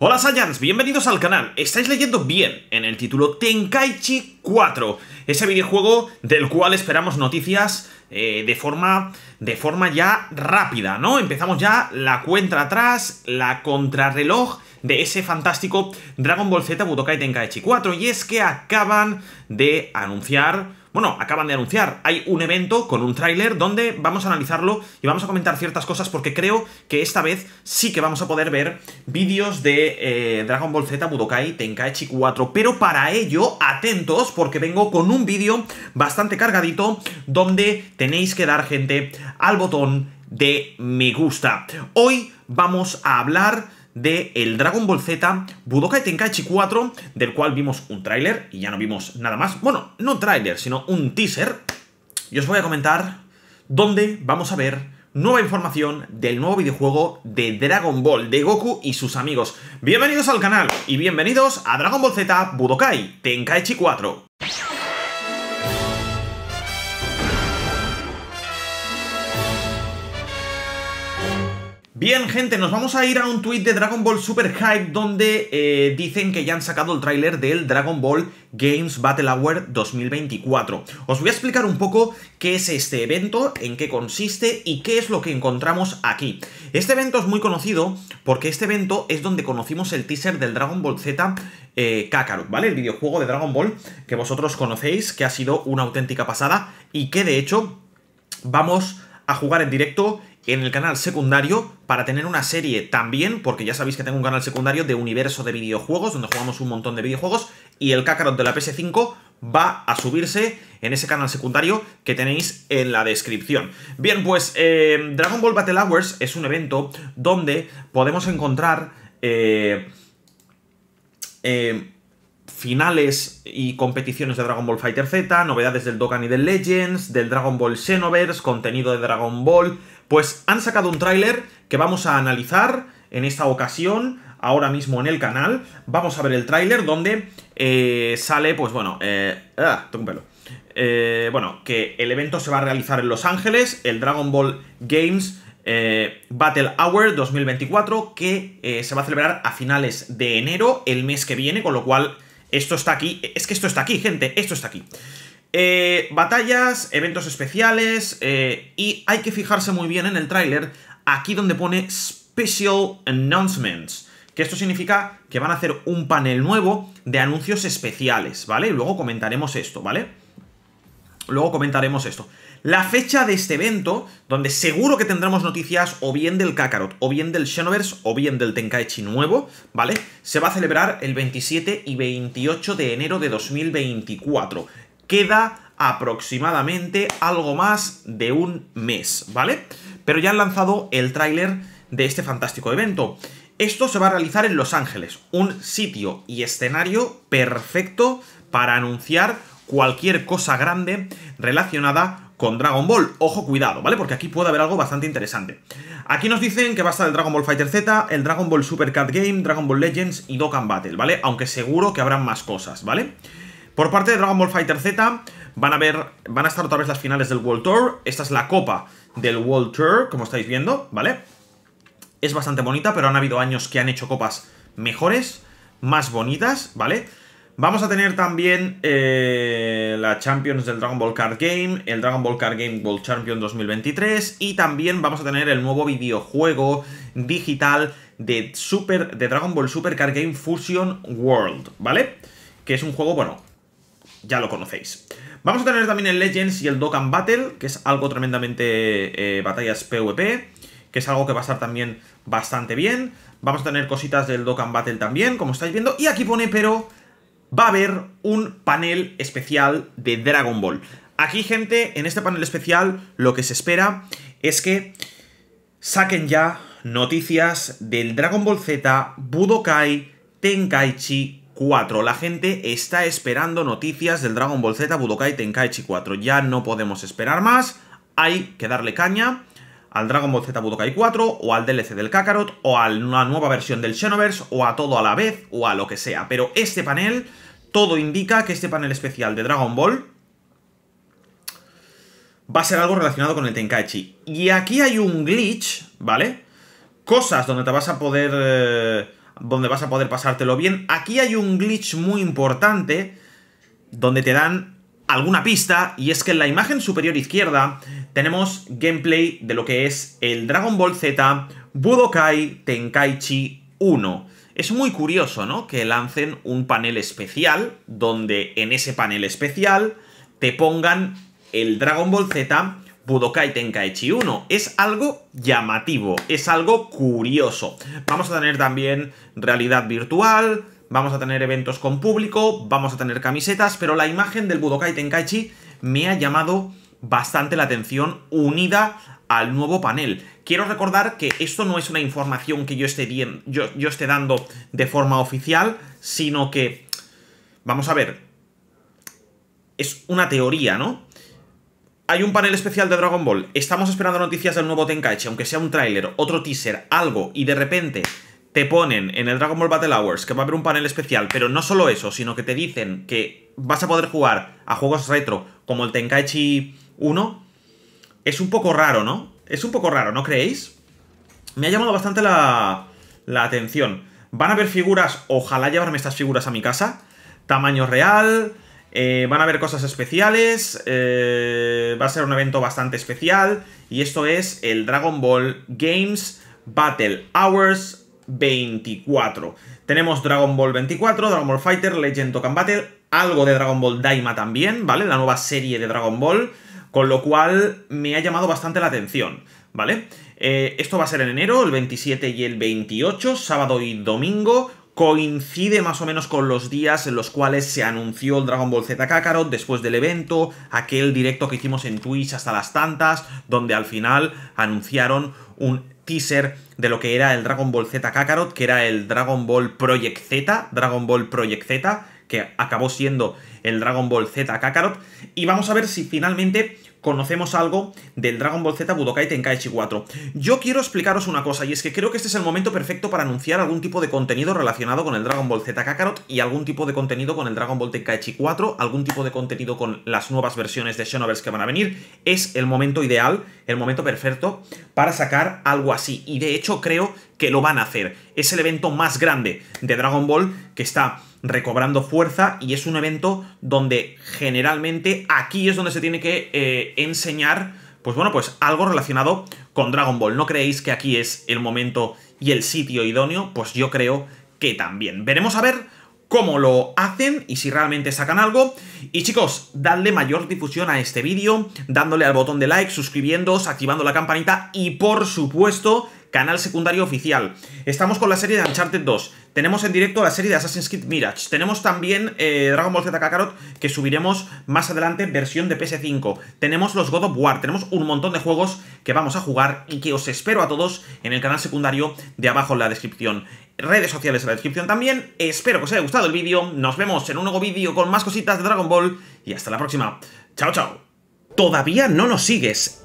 Hola Saiyans, bienvenidos al canal. Estáis leyendo bien en el título Tenkaichi 4, ese videojuego del cual esperamos noticias eh, de, forma, de forma ya rápida, ¿no? Empezamos ya la cuenta atrás, la contrarreloj de ese fantástico Dragon Ball Z Budokai Tenkaichi 4 y es que acaban de anunciar bueno, acaban de anunciar. Hay un evento con un tráiler donde vamos a analizarlo y vamos a comentar ciertas cosas porque creo que esta vez sí que vamos a poder ver vídeos de eh, Dragon Ball Z Budokai Tenkaichi 4. Pero para ello, atentos porque vengo con un vídeo bastante cargadito donde tenéis que dar gente al botón de me gusta. Hoy vamos a hablar de el Dragon Ball Z Budokai Tenkaichi 4, del cual vimos un tráiler y ya no vimos nada más. Bueno, no tráiler, sino un teaser. Y os voy a comentar dónde vamos a ver nueva información del nuevo videojuego de Dragon Ball, de Goku y sus amigos. Bienvenidos al canal y bienvenidos a Dragon Ball Z Budokai Tenkaichi 4. Bien, gente, nos vamos a ir a un tuit de Dragon Ball Super Hype donde eh, dicen que ya han sacado el tráiler del Dragon Ball Games Battle Hour 2024. Os voy a explicar un poco qué es este evento, en qué consiste y qué es lo que encontramos aquí. Este evento es muy conocido porque este evento es donde conocimos el teaser del Dragon Ball Z eh, Kakarot, ¿vale? El videojuego de Dragon Ball que vosotros conocéis, que ha sido una auténtica pasada y que de hecho vamos a jugar en directo en el canal secundario para tener una serie también, porque ya sabéis que tengo un canal secundario de universo de videojuegos, donde jugamos un montón de videojuegos, y el Kakarot de la PS5 va a subirse en ese canal secundario que tenéis en la descripción. Bien, pues eh, Dragon Ball Battle Hours es un evento donde podemos encontrar eh, eh, finales y competiciones de Dragon Ball Fighter Z, novedades del Dokkan y del Legends, del Dragon Ball Xenoverse, contenido de Dragon Ball, pues han sacado un tráiler que vamos a analizar en esta ocasión, ahora mismo en el canal. Vamos a ver el tráiler donde eh, sale, pues bueno, eh, ah, un pelo. Eh, bueno, que el evento se va a realizar en Los Ángeles, el Dragon Ball Games eh, Battle Hour 2024, que se va a celebrar a finales de enero, el mes que viene, con lo cual esto está aquí, es que esto está aquí, gente, esto está aquí. Eh, batallas, eventos especiales eh, y hay que fijarse muy bien en el tráiler, aquí donde pone Special Announcements, que esto significa que van a hacer un panel nuevo de anuncios especiales, ¿vale? Luego comentaremos esto, ¿vale? Luego comentaremos esto. La fecha de este evento, donde seguro que tendremos noticias o bien del Kakarot, o bien del Xenoverse, o bien del Tenkaichi nuevo, ¿vale? Se va a celebrar el 27 y 28 de enero de 2024 queda aproximadamente algo más de un mes, ¿vale? Pero ya han lanzado el tráiler de este fantástico evento. Esto se va a realizar en Los Ángeles, un sitio y escenario perfecto para anunciar cualquier cosa grande relacionada con Dragon Ball. Ojo, cuidado, ¿vale? Porque aquí puede haber algo bastante interesante. Aquí nos dicen que va a estar el Dragon Ball Fighter Z, el Dragon Ball Super Card Game, Dragon Ball Legends y Dokkan Battle, ¿vale? Aunque seguro que habrán más cosas, ¿vale? vale por parte de Dragon Ball Fighter Z, van a ver, van a estar otra vez las finales del World Tour. Esta es la copa del World Tour, como estáis viendo, ¿vale? Es bastante bonita, pero han habido años que han hecho copas mejores, más bonitas, ¿vale? Vamos a tener también eh, la Champions del Dragon Ball Card Game, el Dragon Ball Card Game World Champion 2023 y también vamos a tener el nuevo videojuego digital de, Super, de Dragon Ball Super Card Game Fusion World, ¿vale? Que es un juego, bueno, ya lo conocéis. Vamos a tener también el Legends y el Dokkan Battle, que es algo tremendamente eh, batallas PvP, que es algo que va a estar también bastante bien. Vamos a tener cositas del Dokkan Battle también, como estáis viendo. Y aquí pone, pero va a haber un panel especial de Dragon Ball. Aquí, gente, en este panel especial lo que se espera es que saquen ya noticias del Dragon Ball Z, Budokai, Tenkaichi la gente está esperando noticias del Dragon Ball Z Budokai Tenkaichi 4. Ya no podemos esperar más. Hay que darle caña al Dragon Ball Z Budokai 4 o al DLC del Kakarot o a una nueva versión del Xenoverse o a todo a la vez o a lo que sea. Pero este panel, todo indica que este panel especial de Dragon Ball va a ser algo relacionado con el Tenkaichi. Y aquí hay un glitch, ¿vale? Cosas donde te vas a poder... Eh, donde vas a poder pasártelo bien. Aquí hay un glitch muy importante donde te dan alguna pista y es que en la imagen superior izquierda tenemos gameplay de lo que es el Dragon Ball Z Budokai Tenkaichi 1. Es muy curioso, ¿no? Que lancen un panel especial donde en ese panel especial te pongan el Dragon Ball Z Budokai Tenkaichi 1. Es algo llamativo, es algo curioso. Vamos a tener también realidad virtual, vamos a tener eventos con público, vamos a tener camisetas, pero la imagen del Budokai Tenkaichi me ha llamado bastante la atención unida al nuevo panel. Quiero recordar que esto no es una información que yo esté, bien, yo, yo esté dando de forma oficial, sino que, vamos a ver, es una teoría, ¿no? Hay un panel especial de Dragon Ball. Estamos esperando noticias del nuevo Tenkaichi, aunque sea un tráiler, otro teaser, algo, y de repente te ponen en el Dragon Ball Battle Hours que va a haber un panel especial, pero no solo eso, sino que te dicen que vas a poder jugar a juegos retro como el Tenkaichi 1, es un poco raro, ¿no? Es un poco raro, ¿no creéis? Me ha llamado bastante la, la atención. Van a haber figuras, ojalá llevarme estas figuras a mi casa. Tamaño real, eh, van a haber cosas especiales, eh, va a ser un evento bastante especial y esto es el Dragon Ball Games Battle Hours 24. Tenemos Dragon Ball 24, Dragon Ball Fighter, Legend Token Battle, algo de Dragon Ball Daima también, ¿vale? La nueva serie de Dragon Ball, con lo cual me ha llamado bastante la atención, ¿vale? Eh, esto va a ser en enero, el 27 y el 28, sábado y domingo coincide más o menos con los días en los cuales se anunció el Dragon Ball Z Kakarot después del evento, aquel directo que hicimos en Twitch hasta las tantas, donde al final anunciaron un teaser de lo que era el Dragon Ball Z Kakarot, que era el Dragon Ball Project Z, Dragon Ball Project Z, que acabó siendo el Dragon Ball Z Kakarot, y vamos a ver si finalmente conocemos algo del Dragon Ball Z Budokai Tenkaichi 4. Yo quiero explicaros una cosa, y es que creo que este es el momento perfecto para anunciar algún tipo de contenido relacionado con el Dragon Ball Z Kakarot y algún tipo de contenido con el Dragon Ball Tenkaichi 4, algún tipo de contenido con las nuevas versiones de Xenoverse que van a venir. Es el momento ideal, el momento perfecto para sacar algo así. Y de hecho creo que lo van a hacer. Es el evento más grande de Dragon Ball que está recobrando fuerza y es un evento donde generalmente aquí es donde se tiene que eh, enseñar, pues bueno, pues algo relacionado con Dragon Ball. ¿No creéis que aquí es el momento y el sitio idóneo? Pues yo creo que también. Veremos a ver cómo lo hacen y si realmente sacan algo. Y chicos, dadle mayor difusión a este vídeo, dándole al botón de like, suscribiéndoos, activando la campanita y por supuesto canal secundario oficial. Estamos con la serie de Uncharted 2. Tenemos en directo la serie de Assassin's Creed Mirage. Tenemos también eh, Dragon Ball Z Kakarot, que subiremos más adelante versión de PS5. Tenemos los God of War. Tenemos un montón de juegos que vamos a jugar y que os espero a todos en el canal secundario de abajo en la descripción redes sociales en la descripción también. Espero que os haya gustado el vídeo. Nos vemos en un nuevo vídeo con más cositas de Dragon Ball. Y hasta la próxima. Chao, chao. Todavía no nos sigues